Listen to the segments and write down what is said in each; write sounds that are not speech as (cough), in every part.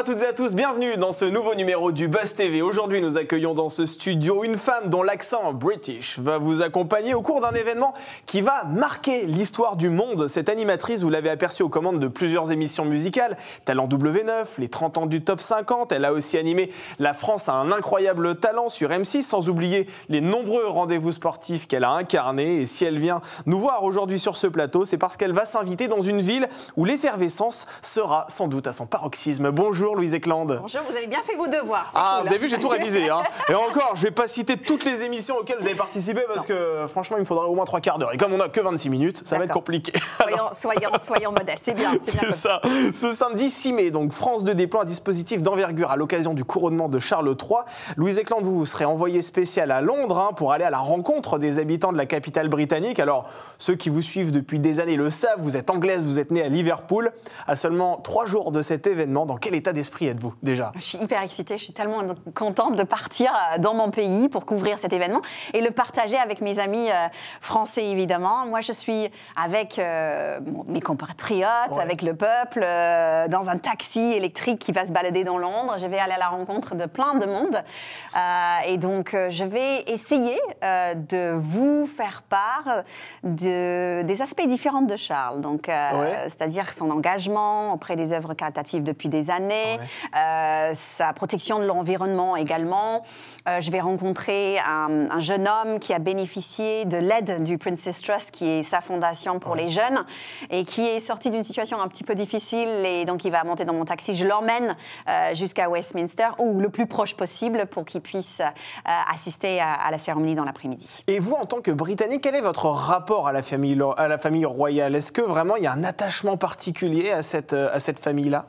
à toutes et à tous, bienvenue dans ce nouveau numéro du Buzz TV. Aujourd'hui, nous accueillons dans ce studio une femme dont l'accent british va vous accompagner au cours d'un événement qui va marquer l'histoire du monde. Cette animatrice, vous l'avez aperçue aux commandes de plusieurs émissions musicales, Talent W9, les 30 ans du top 50. Elle a aussi animé La France a un incroyable talent sur M6, sans oublier les nombreux rendez-vous sportifs qu'elle a incarnés. Et si elle vient nous voir aujourd'hui sur ce plateau, c'est parce qu'elle va s'inviter dans une ville où l'effervescence sera sans doute à son paroxysme. Bonjour Louise Eklande. Bonjour, vous avez bien fait vos devoirs. Ah, vous avez vu, j'ai tout révisé. Hein. (laughs) Et encore, je vais pas citer toutes les émissions auxquelles vous avez participé parce que franchement, il me faudrait au moins trois quarts d'heure. Et comme on n'a que 26 minutes, ça va être compliqué. (laughs) Soyons, soyons, soyons modestes, c'est bien. C'est ça. Ce samedi 6 mai, donc France de déploie un dispositif d'envergure à l'occasion du couronnement de Charles III. Louise Eklande, vous, serez envoyé spécial à Londres hein, pour aller à la rencontre des habitants de la capitale britannique. Alors, ceux qui vous suivent depuis des années le savent, vous êtes anglaise, vous êtes née à Liverpool. À seulement trois jours de cet événement, dans quel état esprit êtes-vous déjà Je suis hyper excitée, je suis tellement contente de partir euh, dans mon pays pour couvrir cet événement et le partager avec mes amis euh, français évidemment. Moi je suis avec euh, mes compatriotes, avec le peuple, dans un taxi électrique qui va se balader dans Londres. Je vais aller à la rencontre de plein de monde et donc je vais essayer de vous faire part de, des aspects différents de Charles. Donc c'est-à-dire son engagement auprès des œuvres caritatives depuis des années, euh, sa protection de l'environnement également. Euh, je vais rencontrer un, jeune homme qui a bénéficié de l'aide du Princess Trust, qui est sa fondation pour les jeunes, et qui est sorti d'une situation un petit peu difficile. Et donc, il va monter dans mon taxi. Je l'emmène euh, jusqu'à Westminster, ou le plus proche possible, pour qu'il puisse assister à, la cérémonie dans l'après-midi. Et vous, en tant que Britannique, quel est votre rapport à la famille, à la famille royale Est-ce que vraiment il y a un attachement particulier à cette, à cette famille-là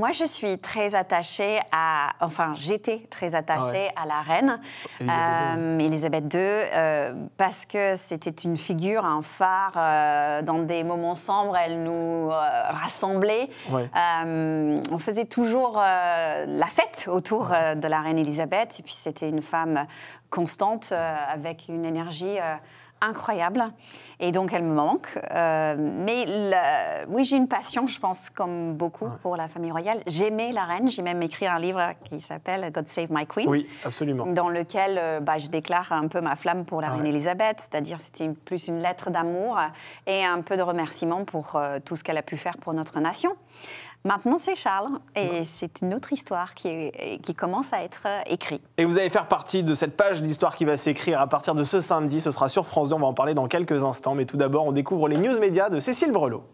moi, je suis très attachée à. Enfin, j'étais très attachée ah à la reine, euh, Elisabeth II, euh, parce que c'était une figure, un phare. Euh, dans des moments sombres, elle nous euh, rassemblait. on faisait toujours la fête autour de la reine Elisabeth. Et puis, c'était une femme constante, avec une énergie incroyable. Et donc, elle me manque. Euh, mais oui, j'ai une passion, je pense, comme beaucoup, pour la famille royale. J'aimais la reine. J'ai même écrit un livre qui s'appelle God Save My Queen. Oui, absolument. Dans lequel euh, bah, je déclare un peu ma flamme pour la ah reine Elisabeth. C'est-à-dire, c'était plus une lettre d'amour et un peu de remerciement pour euh, tout ce qu'elle a pu faire pour notre nation. Maintenant, c'est Charles, et c'est une autre histoire qui, qui commence à être euh, écrite. Et vous allez faire partie de cette page d'histoire qui va s'écrire à partir de ce samedi. Ce sera sur France 2, on va en parler dans quelques instants. Mais tout d'abord, on découvre les news médias de Cécile Brelot.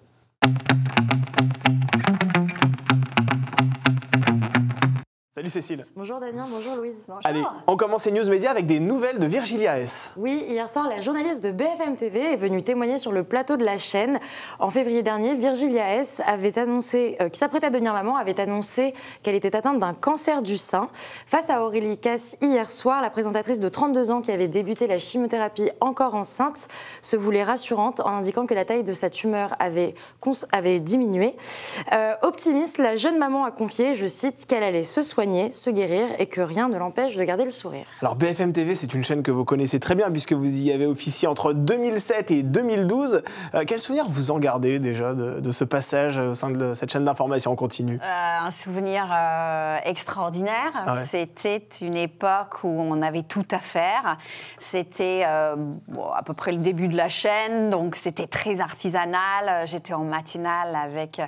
Salut Cécile. Bonjour Damien, bonjour Louise. Allez, on commence les news médias avec des nouvelles de Virgilia S. Oui, hier soir, la journaliste de BFM TV est venue témoigner sur le plateau de la chaîne. En février dernier, Virgilia S. avait annoncé, euh, qui s'apprêtait à devenir maman, avait annoncé qu'elle était atteinte d'un cancer du sein. Face à Aurélie Cass, hier soir, la présentatrice de 32 ans qui avait débuté la chimiothérapie encore enceinte se voulait rassurante en indiquant que la taille de sa tumeur avait, diminué. Euh, optimiste, la jeune maman a confié, je cite, qu'elle allait se soigner se guérir et que rien ne l'empêche de garder le sourire. Alors BFM TV, c'est une chaîne que vous connaissez très bien puisque vous y avez officié entre 2007 et 2012. Euh, quel souvenir vous en gardez déjà de, ce passage au sein de cette chaîne d'information continue euh, Un souvenir euh, extraordinaire. Ah c'était une époque où on avait tout à faire. C'était à peu près le début de la chaîne, donc c'était très artisanal. J'étais en matinale avec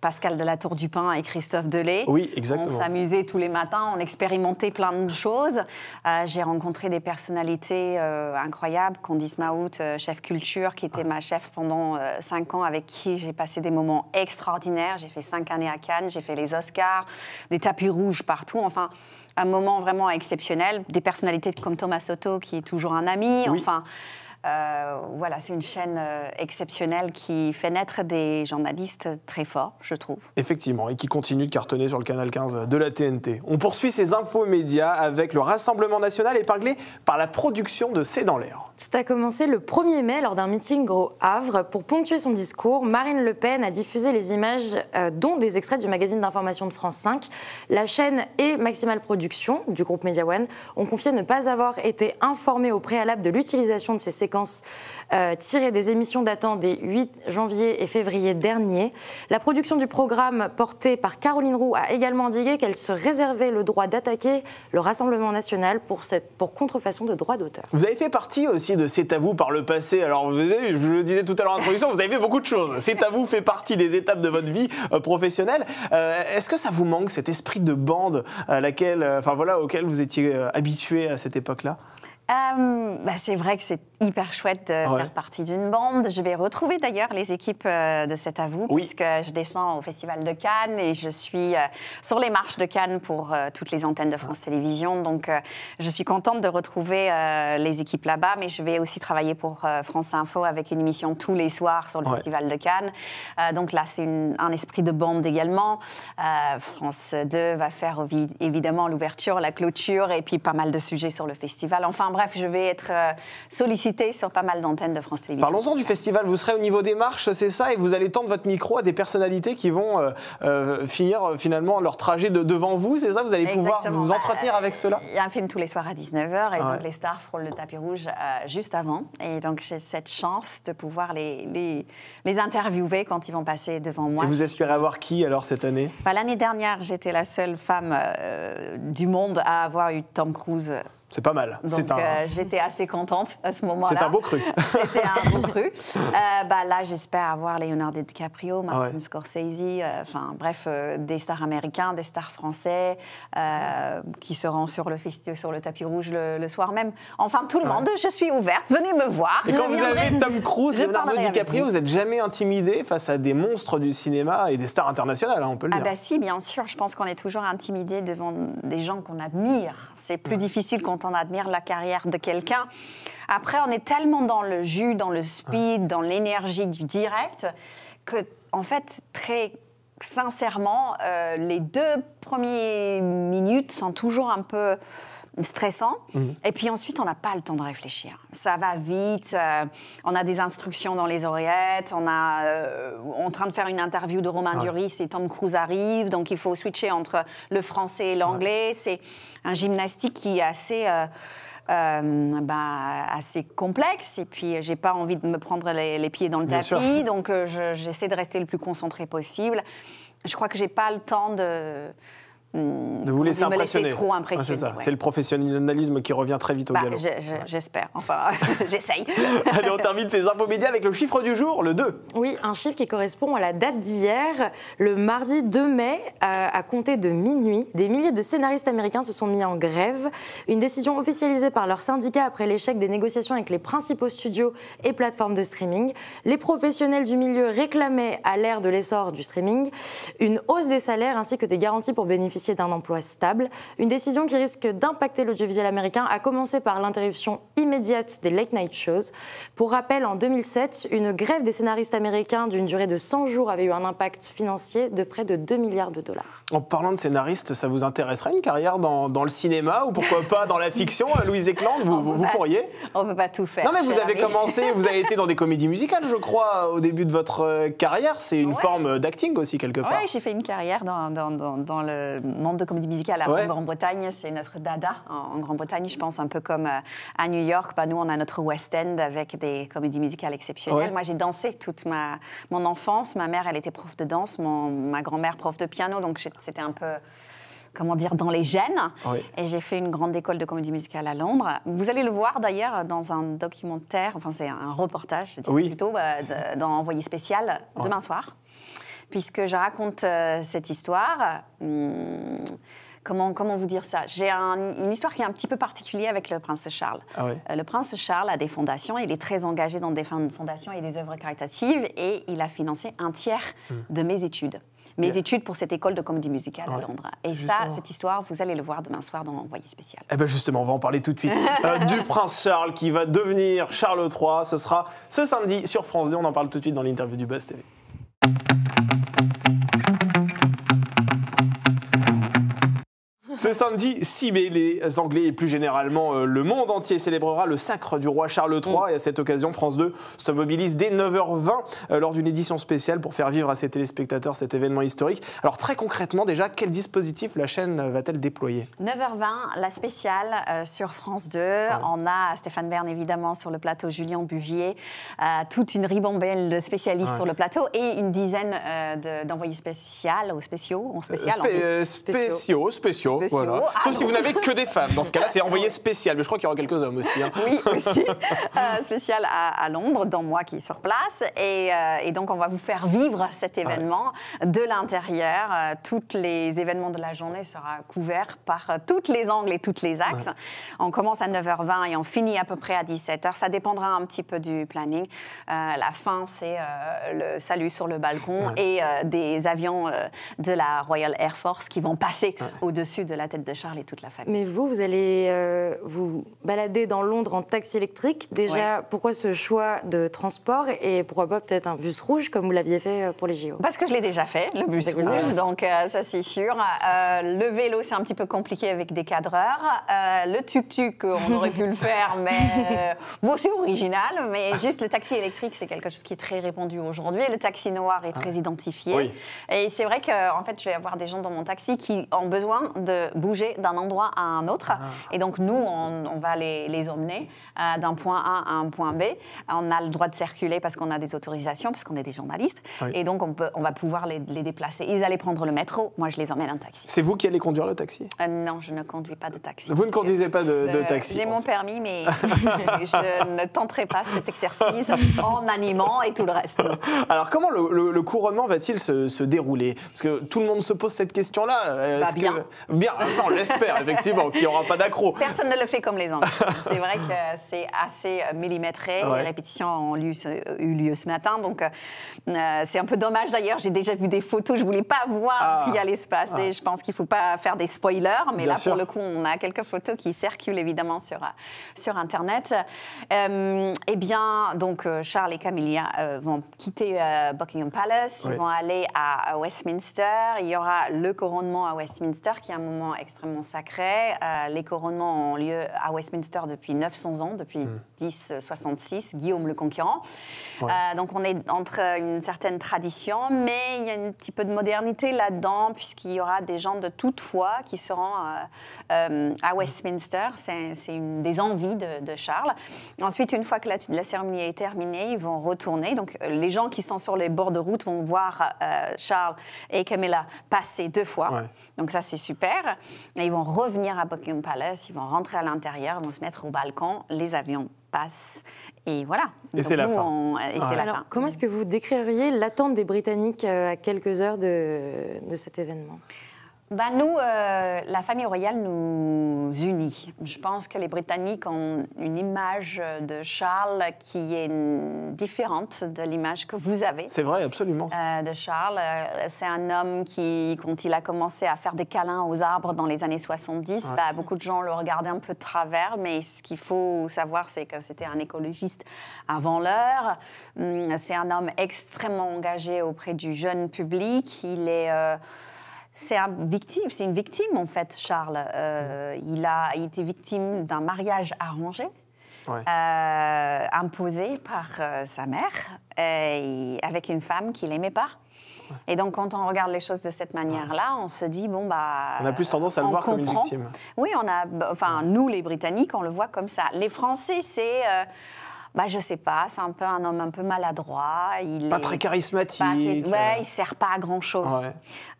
Pascal de la Tour du Pin et Christophe Delay. Oui, exactement. On s'amusait tous les les on expérimentait plein de choses. Euh, j'ai rencontré des personnalités euh, incroyables, Candice Maout, euh, chef culture, qui était ma chef pendant cinq ans, avec qui j'ai passé des moments extraordinaires. J'ai fait cinq années à Cannes, j'ai fait les Oscars, des tapis rouges partout. Enfin, un moment vraiment exceptionnel. Des personnalités comme Thomas Soto, qui est toujours un ami. Enfin. Euh, voilà, c'est une chaîne euh, exceptionnelle qui fait naître des journalistes très forts, je trouve. Effectivement, et qui continue de cartonner sur le canal 15 de la TNT. On poursuit ces infos médias avec le Rassemblement national éparglé par la production de C'est dans l'air. Tout a commencé le 1er mai lors d'un meeting Gros Havre. Pour ponctuer son discours, Marine Le Pen a diffusé les images, euh, dont des extraits du magazine d'information de France 5. La chaîne et Maximal Production, du groupe Media One, ont confié ne pas avoir été informés au préalable de l'utilisation de ces séquences euh, tirée des émissions datant des 8 janvier et février dernier. La production du programme porté par Caroline Roux a également indiqué qu'elle se réservait le droit d'attaquer le Rassemblement national pour, pour contrefaçon de droits d'auteur. Vous avez fait partie aussi de C'est à vous par le passé. Alors, je vous le disais tout à l'heure en introduction, vous avez fait beaucoup de choses. C'est à vous fait partie des étapes de votre vie euh, professionnelle. Euh, est-ce que ça vous manque cet esprit de bande à laquelle, enfin voilà, auquel vous étiez habitué à cette époque-là euh, bah c'est vrai que c'est hyper chouette de faire partie d'une bande. Je vais retrouver d'ailleurs les équipes euh, de cet à vous, puisque je descends au Festival de Cannes et je suis euh, sur les marches de Cannes pour toutes les antennes de France Télévisions. Donc je suis contente de retrouver les équipes là-bas, mais je vais aussi travailler pour France Info avec une émission tous les soirs sur le Festival de Cannes. donc là, c'est un esprit de bande également. France 2 va faire évidemment l'ouverture, la clôture et puis pas mal de sujets sur le festival. Enfin, bref, je vais être euh, sollicité sur pas mal d'antennes de France Télévisions. Parlons-en du festival. Vous serez au niveau des marches, c'est ça, et vous allez tendre votre micro à des personnalités qui vont euh, euh, finir finalement leur trajet devant vous, c'est ça Vous allez pouvoir vous entretenir bah, avec cela Il y a un film tous les soirs à 19h, et ah donc les stars frôlent le tapis rouge juste avant. Et donc j'ai cette chance de pouvoir les, les, interviewer quand ils vont passer devant moi. Et vous espérez avoir qui alors cette année bah, L'année dernière, j'étais la seule femme du monde à avoir eu Tom Cruise c'est pas mal. Donc euh, j'étais assez contente à ce moment-là. C'est un beau cru. (laughs) C'était un beau cru. Euh, bah, là, j'espère avoir Leonardo DiCaprio, ah Martin Scorsese, euh, enfin bref, des stars américains, des stars français, qui seront sur le, sur le tapis rouge le, soir même. Enfin, tout le ah monde, je suis ouverte, venez me voir. Et quand vous avez Tom Cruise, Leonardo DiCaprio, vous. n'êtes jamais intimidé face à des monstres du cinéma et des stars internationales, hein, on peut le ah dire. Ah bah si, bien sûr, je pense qu'on est toujours intimidé devant des gens qu'on admire. C'est plus difficile quand on admire la carrière de quelqu'un. Après, on est tellement dans le jus, dans le speed, dans l'énergie du direct que, en fait, très sincèrement, euh, les deux premières minutes sont toujours un peu stressants. Mhm. Et puis ensuite, on n'a pas le temps de réfléchir. Ça va vite, euh, on a des instructions dans les oreillettes, on a est euh, en train de faire une interview de Romain Duris et Tom Cruise arrive, donc il faut switcher entre le français et l'anglais. C'est un gymnastique qui est assez euh, bah, assez complexe. Et puis, j'ai pas envie de me prendre les, pieds dans le tapis. Donc, euh, j'essaie de rester le plus concentré possible. Je crois que j'ai pas le temps de de vous laisser impressionner. trop ah, impressionner. Ah, c'est le professionnalisme qui revient très vite au bah, J'espère, enfin, (laughs) j'essaye. (laughs) Allez, on termine ces infos médias avec le chiffre du jour, le 2. Oui, un chiffre qui correspond à la date d'hier. Le mardi 2 mai, euh, à compter de minuit, des milliers de scénaristes américains se sont mis en grève. Une décision officialisée par leur syndicat après l'échec des négociations avec les principaux studios et plateformes de streaming. Les professionnels du milieu réclamaient, à l'ère de l'essor du streaming, une hausse des salaires ainsi que des garanties pour bénéficier d'un emploi stable. Une décision qui risque d'impacter l'audiovisuel américain, a commencé par l'interruption immédiate des late night shows. Pour rappel, en 2007, une grève des scénaristes américains d'une durée de 100 jours avait eu un impact financier de près de 2 milliards de dollars. En parlant de scénaristes, ça vous intéresserait une carrière dans, le cinéma ou pourquoi (laughs) pas dans la fiction euh, Louise Eckland, vous, vous, pourriez On ne peut pas tout faire. Non, mais vous avez commencé, vous avez été dans des comédies musicales, je crois, au début de votre euh, carrière. C'est une forme d'acting aussi, quelque part. Oui, j'ai fait une carrière dans, dans, dans le, monde de comédie musicale en Grande-Bretagne, c'est notre dada en, Grande-Bretagne, je pense, un peu comme euh, à New York. Bah, nous, on a notre West End avec des comédies musicales exceptionnelles. Moi, j'ai dansé toute ma, mon enfance. Ma mère, elle était prof de danse, mon, ma grand-mère, prof de piano, donc c'était un peu comment dire, dans les gènes. Et j'ai fait une grande école de comédie musicale à Londres. Vous allez le voir d'ailleurs dans un documentaire, enfin c'est un reportage, je plutôt, euh, dans Envoyé spécial, demain soir puisque je raconte euh, cette histoire. Hmm, comment, vous dire ça J'ai une histoire qui est un petit peu particulière avec le prince Charles. Ah euh, le prince Charles a des fondations, il est très engagé dans des fondations et des œuvres caritatives, et il a financé un tiers hmm. de mes études mes études pour cette école de comédie musicale à Londres. Et ça, cette histoire, vous allez le voir demain soir dans Envoyé spécial. Eh bien justement, on va en parler tout de suite euh, (laughs) du prince Charles qui va devenir Charles III. Ce sera ce samedi sur France 2. On en parle tout de suite dans l'interview du Buzz TV. Ce samedi si mai, les Anglais et plus généralement euh, le monde entier célébrera le sacre du roi Charles III. Mm. Et à cette occasion, France 2 se mobilise dès 9h20 euh, lors d'une édition spéciale pour faire vivre à ses téléspectateurs cet événement historique. Alors très concrètement déjà, quel dispositif la chaîne va-t-elle déployer 9h20, la spéciale euh, sur France 2. On a Stéphane Bern évidemment sur le plateau, Julien Buvier, toute une ribambelle de spécialistes sur le plateau et une dizaine d'envoyés spéciaux ou spéciaux, en spécial, spéciaux, spéciaux, Sauf si vous n'avez que des femmes. Dans ce cas-là, c'est envoyé spécial. Mais je crois qu'il y aura quelques hommes aussi. Hein. Oui, aussi. Euh, spécial à, l'ombre, dans moi qui est sur place. Et, euh, donc, on va vous faire vivre cet événement de l'intérieur. Euh, tous les événements de la journée seront couverts par toutes les angles et toutes les axes. On commence à 9h20 et on finit à peu près à 17h. Ça dépendra un petit peu du planning. la fin, c'est le salut sur le balcon et des avions de la Royal Air Force qui vont passer au-dessus de la la tête de Charles et toute la famille. Mais vous, vous allez euh, vous balader dans Londres en taxi électrique. Déjà, pourquoi ce choix de transport et pourquoi pas peut-être un bus rouge comme vous l'aviez fait euh, pour les JO Parce que je l'ai déjà fait, le bus rouge, donc euh, ça c'est sûr. le vélo, c'est un petit peu compliqué avec des cadreurs. le tuk-tuk, on aurait pu le faire, (laughs) mais bon, c'est original. Mais juste le taxi électrique, c'est quelque chose qui est très répandu aujourd'hui. Le taxi noir est ah. très identifié. Et c'est vrai qu'en en fait, je vais avoir des gens dans mon taxi qui ont besoin de bouger d'un endroit à un autre. Ah. Et donc, nous, on, va les, les emmener euh, d'un point A à un point B. On a le droit de circuler parce qu'on a des autorisations, parce qu'on est des journalistes. Et donc, on, peut, on va pouvoir les, déplacer. Ils allaient prendre le métro, moi, je les emmène en taxi. C'est vous qui allez conduire le taxi euh, Non, je ne conduis pas de taxi. Vous ne conduisez pas de, euh, taxi J'ai mon permis, mais (laughs) (laughs) je ne tenterai pas cet exercice (laughs) en animant et tout le reste. Alors, comment le, couronnement va-t-il se, dérouler Parce que tout le monde se pose cette question-là. bien. Bah, que... bien l'espère, ah, on l'espère effectivement, qu'il n'y aura pas d'accro. Personne ne le fait comme les autres. c'est vrai que c'est assez euh, millimétré, la les répétitions ont eu lieu ce matin, donc euh, euh, c'est un peu dommage d'ailleurs, j'ai déjà vu des photos, je voulais pas voir ce ah. qu'il allait se passer, ah. je pense qu'il ne faut pas faire des spoilers, mais là pour le coup on a quelques photos qui circulent évidemment sur, sur Internet. Euh, eh bien, donc Charles et Camilla vont quitter Buckingham Palace, ils vont aller à, à Westminster, il y aura le couronnement à Westminster qui est un moment extrêmement sacré euh, les couronnements ont lieu à Westminster depuis 900 ans, depuis 1066, hmm. Guillaume le Conquérant. Euh, donc on est entre une certaine tradition, mais il y a un petit peu de modernité là-dedans, puisqu'il y aura des gens de toute foi qui seront euh, à Westminster. C'est une des envies de, Charles. Ensuite, une fois que la, cérémonie est terminée, ils vont retourner. Donc les gens qui sont sur les bords de route vont voir Charles et Camilla passer deux fois. Donc ça, c'est super ils vont revenir à Buckingham Palace, ils vont rentrer à l'intérieur, ils vont se mettre au balcon, les avions passent. Et voilà. Et c'est la, fin. Comment est-ce que vous décririez l'attente des Britanniques euh, à quelques heures de cet événement ben, nous, euh, la famille royale nous unit. Je pense que les Britanniques ont une image de Charles qui est différente de l'image que vous avez. C'est vrai, absolument. Euh, de Charles, euh, c'est un homme qui, quand il a commencé à faire des câlins aux arbres dans les années 70, ben, beaucoup de gens le regardaient un peu de travers, mais ce qu'il faut savoir, c'est que c'était un écologiste avant l'heure. Hum, c'est un homme extrêmement engagé auprès du jeune public. Il est c'est un victime, c'est une victime en fait, Charles. Euh, mm. il a été victime d'un mariage arrangé. Euh, imposé par euh, sa mère avec une femme qu'il n'aimait pas. Et donc, quand on regarde les choses de cette manière-là, on se dit bon bah. On a plus tendance à le voir comme une victime. Oui, on a, bah, enfin, nous les Britanniques, on le voit comme ça. Les Français, c'est bah, je sais pas, c'est un peu un homme un peu maladroit. Il pas très charismatique. Euh. ouais, il sert pas à grand chose.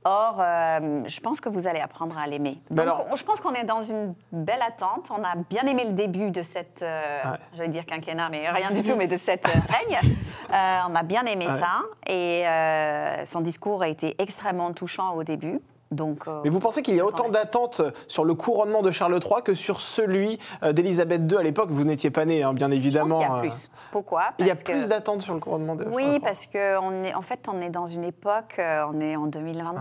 Or, euh, je pense que vous allez apprendre à l'aimer. je pense qu'on est dans une belle attente. On a bien aimé le début de cette, je euh, vais j'allais dire quinquennat, mais rien du tout, mais de cette (laughs) règne. on a bien aimé ça. Et son discours a été extrêmement touchant au début. Euh, Mais vous pensez qu'il y a autant d'attentes sur le couronnement de Charles III que sur celui euh, d'Élisabeth II à l'époque Vous n'étiez pas né, hein, bien évidemment. il y a plus. Euh. Pourquoi Il y a plus d'attentes sur le couronnement de oui, Charles III. Oui, parce qu'en fait, on est dans une époque, on est en 2023.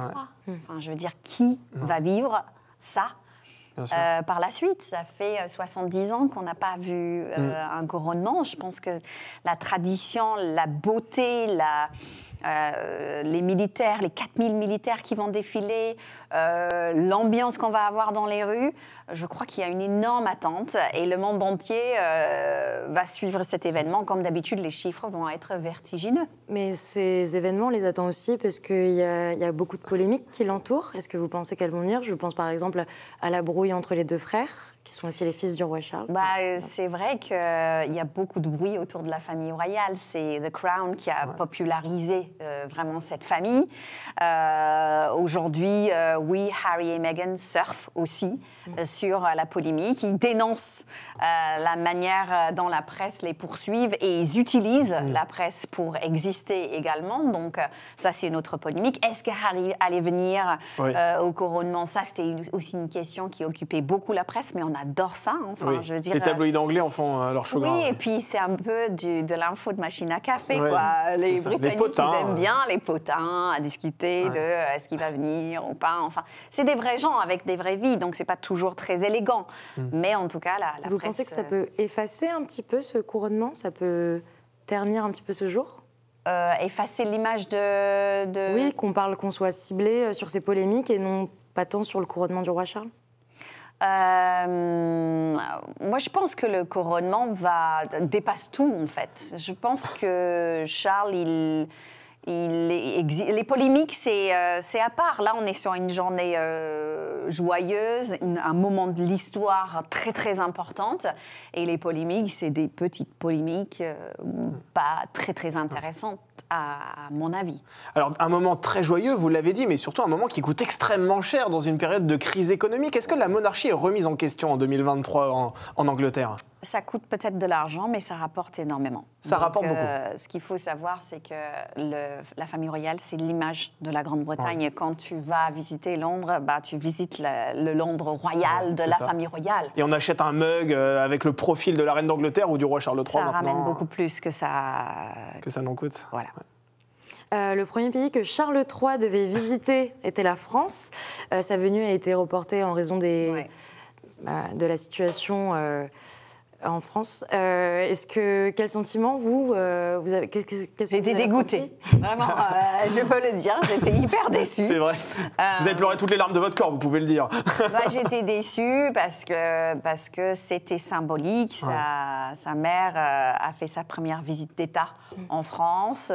Mmh. Enfin, je veux dire, qui mmh. va vivre ça par la suite. Ça fait 70 ans qu'on n'a pas vu mmh. un couronnement. Je pense que la tradition, la beauté, la, euh, les militaires, les 4000 militaires qui vont défiler, euh, l'ambiance qu'on va avoir dans les rues, je crois qu'il y a une énorme attente et le monde entier euh, va suivre cet événement. Comme d'habitude, les chiffres vont être vertigineux. Mais ces événements, on les attend aussi parce qu'il y, a beaucoup de polémiques qui l'entourent. Est-ce que vous pensez qu'elles vont venir Je pense par exemple à la brouille entre les deux frères qui sont aussi les fils du roi Charles. Bah, euh, c'est vrai qu'il euh, y a beaucoup de bruit autour de la famille royale. C'est The Crown qui a popularisé euh, vraiment cette famille. Aujourd'hui, oui, Harry et Meghan surfent aussi mm. sur la polémique. Ils dénoncent la manière dont la presse les poursuivent et ils utilisent mm. la presse pour exister également. Donc, ça, c'est une autre polémique. Est-ce que Harry allait venir au couronnement Ça, c'était aussi une question qui occupait beaucoup la presse, mais on on adore ça. Hein. Enfin, je veux dire, les euh, tabloïds anglais en font euh, leur chou Oui, et puis c'est un peu du, de l'info de machine à café. Quoi. Les Britanniques, aiment bien les potins à discuter de est-ce euh, qu'il va venir ou pas. Enfin, c'est des vrais gens avec des vraies vies, donc c'est pas toujours très élégant. Hmm. Mais en tout cas, la, la Vous pensez que ça peut effacer un petit peu ce couronnement Ça peut ternir un petit peu ce jour effacer l'image de, de... Oui, qu'on parle, qu'on soit ciblé sur ces polémiques et non pas tant sur le couronnement du roi Charles euh, moi, je pense que le couronnement va, dépasse tout, en fait. Je pense que Charles, il les polémiques, euh, c'est à part. Là, on est sur une journée euh, joyeuse, un moment de l'histoire très très importante. Et les polémiques, c'est des petites polémiques euh, pas très très intéressantes, à, mon avis. Alors, un moment très joyeux, vous l'avez dit, mais surtout un moment qui coûte extrêmement cher dans une période de crise économique. Est-ce que la monarchie est remise en question en 2023 en Angleterre ça coûte peut-être de l'argent, mais ça rapporte énormément. Ça rapporte beaucoup. Euh, ce qu'il faut savoir, c'est que la famille royale, c'est l'image de la Grande-Bretagne. Quand tu vas visiter Londres, bah, tu visites le Londres royal de la famille royale. Et on achète un mug euh, avec le profil de la reine d'Angleterre ou du roi Charles III. Ça ramène euh, beaucoup plus que ça. Que ça n'en coûte. Voilà. le premier pays que Charles III devait visiter (laughs) était la France. sa venue a été reportée en raison des, bah, de la situation en France. Euh, est-ce que quel sentiment vous, euh, vous avez qu'est-ce, qu'est-ce que été dégoûtée. (laughs) Vraiment, euh, je peux le dire, j'étais hyper (laughs) déçue. C'est vrai. vous avez pleuré toutes les larmes de votre corps, vous pouvez le dire. (laughs) bah, j'étais déçue parce que parce que c'était symbolique. Sa, sa, mère a fait sa première visite d'État en France.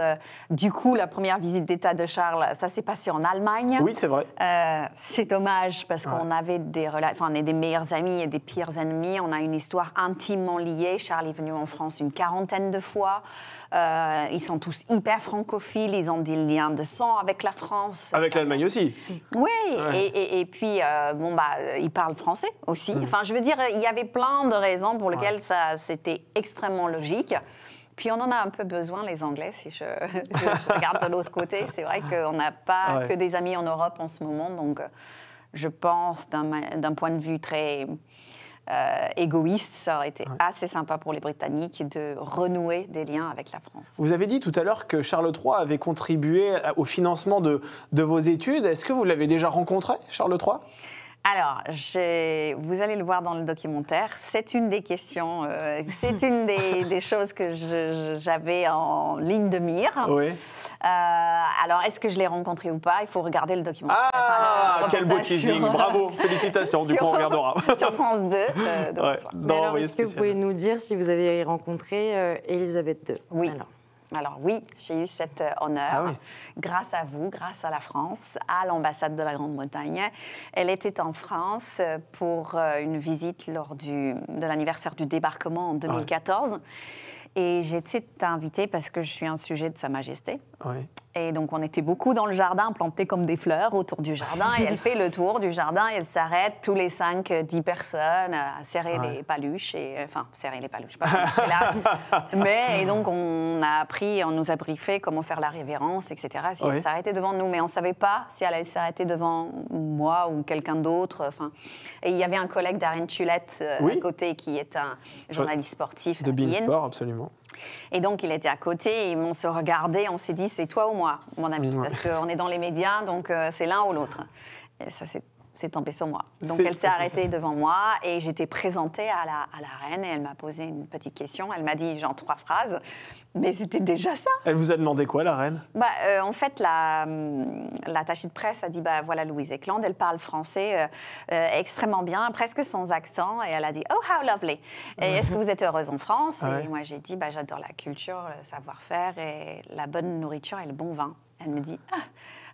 du coup, la première visite d'État de Charles, ça s'est passé en Allemagne. Oui, c'est vrai. c'est dommage parce qu'on avait des relations, enfin, on est des meilleurs amis et des pires ennemis. On a une histoire intime liés. Charles est venu en France une quarantaine de fois. Euh, ils sont tous hyper francophiles, ils ont des liens de sang avec la France. Avec l'Allemagne aussi Oui, et, puis, euh, bon, bah, ils parlent français aussi. Mm. Enfin, je veux dire, il y avait plein de raisons pour lesquelles ça c'était extrêmement logique. Puis on en a un peu besoin, les Anglais, si je, (laughs) regarde de l'autre côté. C'est vrai qu'on n'a pas que des amis en Europe en ce moment, donc euh, je pense d'un point de vue très euh, égoïste, ça aurait été assez sympa pour les Britanniques de renouer des liens avec la France. Vous avez dit tout à l'heure que Charles III avait contribué au financement de vos études. Est-ce que vous l'avez déjà rencontré, Charles III alors, vous allez le voir dans le documentaire, c'est une des questions, euh, (laughs) c'est une des, choses que j'avais en ligne de mire. Oui. Euh, alors, est-ce que je l'ai rencontré ou pas Il faut regarder le documentaire. Ah, quel beau teasing, euh, bravo, félicitations, du (laughs) coup on regardera. (laughs) sur France 2. est-ce que vous pouvez nous dire si vous avez rencontré Elisabeth II Oui. Alors. Alors oui, j'ai eu cet euh, honneur ah grâce à vous, grâce à la France, à l'ambassade de la Grande-Bretagne. Elle était en France euh, pour euh, une visite lors du, de l'anniversaire du débarquement en 2014. Ah Et j'ai Et j'étais invitée parce que je suis un sujet de Sa Majesté. Oui. Et donc, on était beaucoup dans le jardin, plantés comme des fleurs autour du jardin. et elle (laughs) fait le tour du jardin et elle s'arrête tous les 5-10 euh, personnes euh, à serrer ah les paluches. Et, euh, enfin, serrer les paluches, pas Mais, (laughs) donc, on a appris, on nous a briefé comment faire la révérence, etc. Si elle s'arrêtait devant nous. Mais on ne savait pas si elle allait s'arrêter devant moi ou quelqu'un d'autre. Enfin, et il y avait un collègue d'Arène Tulette à côté qui est un journaliste sportif. De Bein Sport, absolument. Et donc, il était à côté, et m'ont se regardait, on s'est dit, c'est toi ou moi, mon ami, parce qu'on est dans les médias, donc euh, c'est l'un ou l'autre. ça, c'est c'est tombée sur moi. Donc elle s'est arrêtée devant moi et j'étais présentée à la, à la, reine et elle m'a posé une petite question. Elle m'a dit genre trois phrases, mais c'était déjà ça. Elle vous a demandé quoi la reine bah, euh, En fait, la hum, la, de presse a dit bah voilà Louise Eklund, elle parle français euh, euh, extrêmement bien, presque sans accent et elle a dit oh how lovely. Et est-ce que vous êtes heureuse en France ah Et moi j'ai dit bah j'adore la culture, le savoir-faire et la bonne nourriture et le bon vin. Elle me dit ah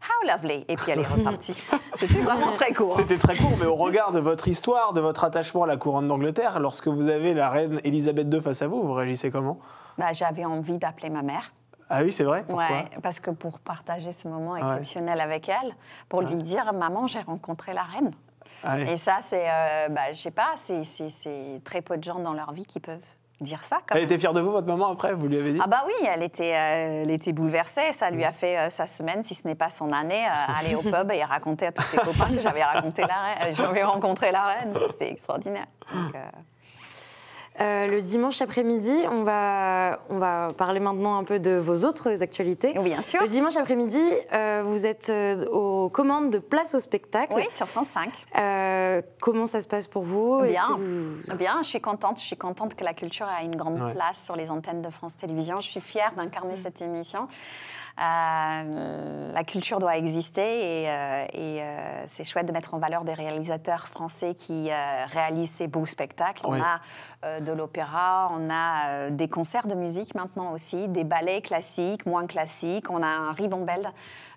How lovely Et puis elle est repartie. (laughs) C'était vraiment très court. C'était très court, mais au regard de votre histoire, de votre attachement à la couronne d'Angleterre, lorsque vous avez la reine Elisabeth II face à vous, vous réagissez comment bah, J'avais envie d'appeler ma mère. Ah oui, c'est vrai Pourquoi Parce que pour partager ce moment exceptionnel avec elle, pour lui dire Maman, j'ai rencontré la reine. Ah et ça, c'est, euh, bah, je sais pas, c'est très peu de gens dans leur vie qui peuvent dire ça. Quand elle était fière de vous, votre maman, après, vous lui avez dit Ah bah oui, elle était, euh, elle était bouleversée, ça lui mm. a fait euh, sa semaine, si ce n'est pas son année, euh, (laughs) aller au pub et raconter à tous ses copains que j'avais rencontré la reine, c'était extraordinaire. Euh, le dimanche après-midi, on va, on va parler maintenant un peu de vos autres actualités. bien sûr. Le dimanche après-midi, euh, vous êtes euh, aux commandes de Place au spectacle. Oui, sur France 5. comment ça se passe pour vous Bien, Je suis contente. Je suis contente que la culture ait une grande place sur les antennes de France Télévisions. Je suis fière d'incarner mm. cette émission. Euh, la culture doit exister et, euh, euh, c'est chouette de mettre en valeur des réalisateurs français qui réalisent ces beaux spectacles. On a de l'opéra, on a des concerts de musique maintenant aussi, des ballets classiques, moins classiques. On a un ribambelle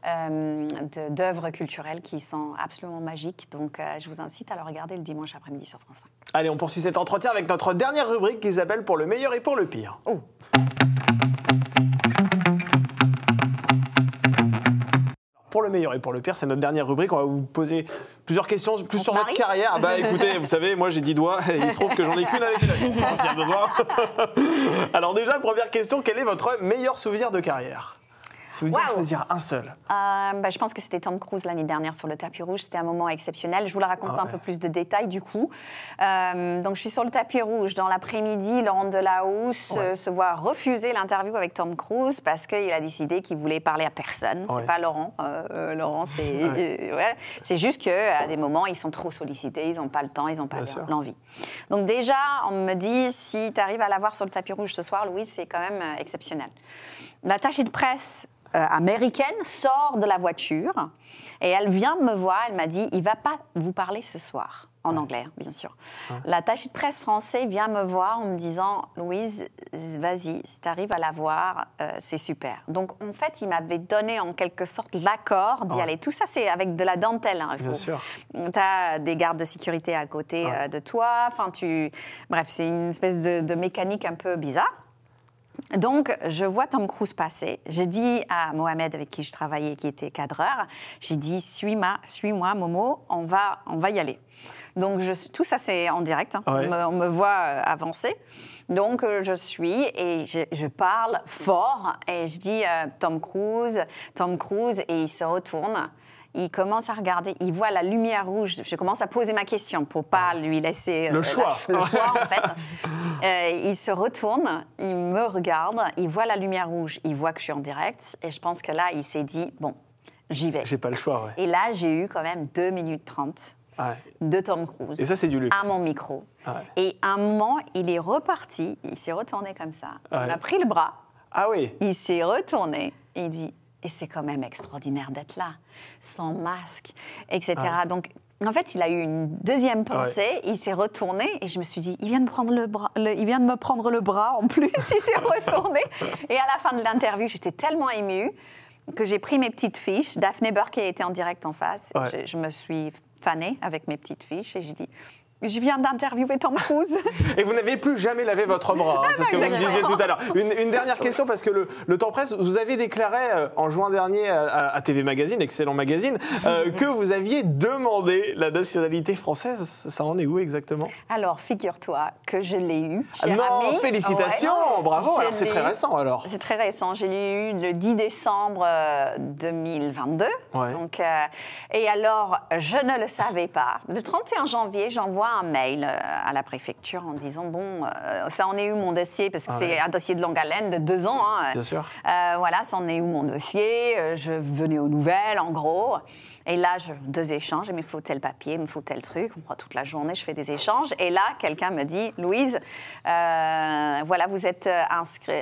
euh, d'œuvres culturelles qui sont absolument magiques. Donc je vous incite à le regarder le dimanche après-midi sur France 5. Allez, on poursuit cet entretien avec notre dernière rubrique Isabelle Pour le meilleur et pour le pire. Oh. pour le meilleur et pour le pire. C'est notre dernière rubrique. On va vous poser plusieurs questions, plus sur votre carrière. Bah (laughs) écoutez, vous savez, moi j'ai 10 doigts et il se trouve que j'en ai qu'une avec une (laughs) (laughs) Alors déjà, première question, quel est votre meilleur souvenir de carrière si vous choisir un seul. Euh, bah, je pense que c'était Tom Cruise l'année dernière sur le tapis rouge. C'était un moment exceptionnel. Je vous le raconte ah un peu plus de détails du coup. Euh, donc je suis sur le tapis rouge. Dans l'après-midi, Laurent Delahousse euh, ouais. se voit refuser l'interview avec Tom Cruise parce qu'il a décidé qu'il voulait parler à personne. C'est pas Laurent. Laurent, c'est c'est juste qu'à des moments, ils sont trop sollicités, ils n'ont pas le temps, ils n'ont pas l'envie. Donc déjà, on me dit si tu arrives à l'avoir sur le tapis rouge ce soir, Louis, c'est quand même exceptionnel. La tâche de presse euh, américaine sort de la voiture et elle vient me voir, elle m'a dit, il va pas vous parler ce soir, en anglais bien sûr. Ah. La tâche de presse française vient me voir en me disant, Louise, vas-y, si tu arrives à la voir, euh, c'est super. Donc en fait, il m'avait donné en quelque sorte l'accord d'y aller. Tout ça, c'est avec de la dentelle. Hein, bien sûr. Tu as des gardes de sécurité à côté euh, de toi, enfin tu... Bref, c'est une espèce de mécanique un peu bizarre. Donc, je vois Tom Cruise passer. je dis à Mohamed, avec qui je travaillais, qui était cadreur, j'ai dit suis-moi, suis-moi, Momo, on va, on va y aller. Donc, tout ça, c'est en direct. Hein. On, me, voit euh, avancer. Donc, euh, je suis et je, parle fort et je dis euh, Tom Cruise, Tom Cruise, et il se retourne il commence à regarder, il voit la lumière rouge. Je commence à poser ma question pour pas lui laisser euh, le choix. le choix en fait. (laughs) Euh, il se retourne, il me regarde, il voit la lumière rouge, il voit que je suis en direct, et je pense que là, il s'est dit bon, j'y vais. J'ai pas le choix. Ouais. Et là, j'ai eu quand même 2 minutes 30 de Tom Cruise. Et ça, c'est du luxe. À mon micro. Et à un moment, il est reparti, il s'est retourné comme ça. On il m'a pris le bras. Ah oui. Il s'est retourné il dit et c'est quand même extraordinaire d'être là, sans masque, etc. Ah, Donc, en fait, il a eu une deuxième pensée, il s'est retourné et je me suis dit, il vient de, prendre le bras, il vient de me prendre le bras en plus, (laughs) il s'est retourné. Et à la fin de l'interview, j'étais tellement émue que j'ai pris mes petites fiches. Daphné Burke était en direct en face. Je, je, me suis fanée avec mes petites fiches et j'ai dit, je viens d'interviewer Tom Cruise. Et vous n'avez plus jamais lavé votre bras, hein, c'est ce que vous me disiez tout à l'heure. Une, dernière question, parce que le, temps presse, vous avez déclaré euh, en juin dernier à, TV Magazine, excellent magazine, euh, que vous aviez demandé la nationalité française. Ça en est où exactement Alors, figure-toi que je l'ai eu. non, félicitations, bravo, c'est très récent alors. C'est très récent, je l'ai eu le 10 décembre 2022. Euh, Donc, et alors, je ne le savais pas. Le 31 janvier, j'envoie un mail euh, à la préfecture en disant bon, euh, ça en est où mon dossier Parce que ah c'est un dossier de longue haleine de deux ans. Hein. Bien sûr. Euh, voilà, ça en est où mon dossier Je venais aux nouvelles, en gros. Et là, je, deux échanges, il me faut tel papier, il me faut tel truc. prend toute la journée, je fais des échanges. Et là, quelqu'un me dit, Louise, euh, voilà, vous êtes euh,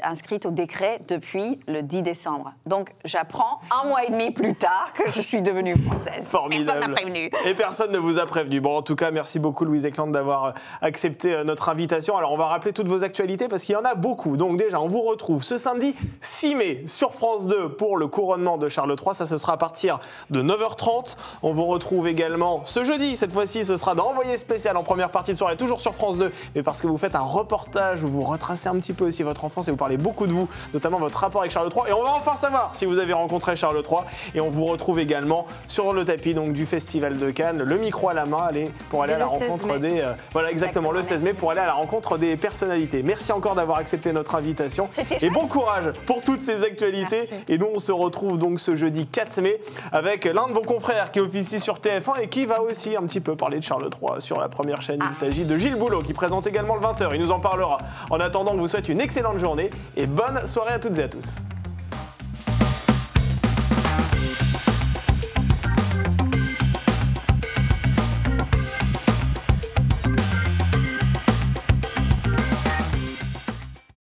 inscrite au décret depuis le 10 décembre. Donc, j'apprends un mois et demi plus tard que je suis devenue française. Formidable. Personne n'a prévenu. Et personne ne vous a prévenu. Bon, en tout cas, merci beaucoup, Louise Eklund d'avoir euh, accepté notre invitation. Alors, on va rappeler toutes vos actualités parce qu'il y en a beaucoup. Donc, déjà, on vous retrouve ce samedi 6 mai sur France 2 pour le couronnement de Charles III. Ça, ce sera à partir de 9h30. On vous retrouve également ce jeudi. Cette fois-ci, ce sera dans Envoyé spécial en première partie de soirée, toujours sur France 2. Mais parce que vous faites un reportage vous retracez un petit peu aussi votre enfance et vous parlez beaucoup de vous, notamment votre rapport avec Charles III. Et on va enfin savoir si vous avez rencontré Charles III. Et on vous retrouve également sur le tapis donc du Festival de Cannes, le micro à la main, allez, pour aller à la rencontre des. Euh, voilà, exactement, le 16 mai pour aller à la rencontre des personnalités. Merci encore d'avoir accepté notre invitation. Et bon courage pour toutes ces actualités. Et nous, on se retrouve donc ce jeudi 4 mai avec l'un de vos confrères qui officie sur TF1 et qui va aussi un petit peu parler de Charles III sur la première chaîne. Il ah. s'agit de Gilles Boulot qui présente également le 20h. Il nous en parlera. En attendant, je vous souhaite une excellente journée et bonne soirée à toutes et à tous.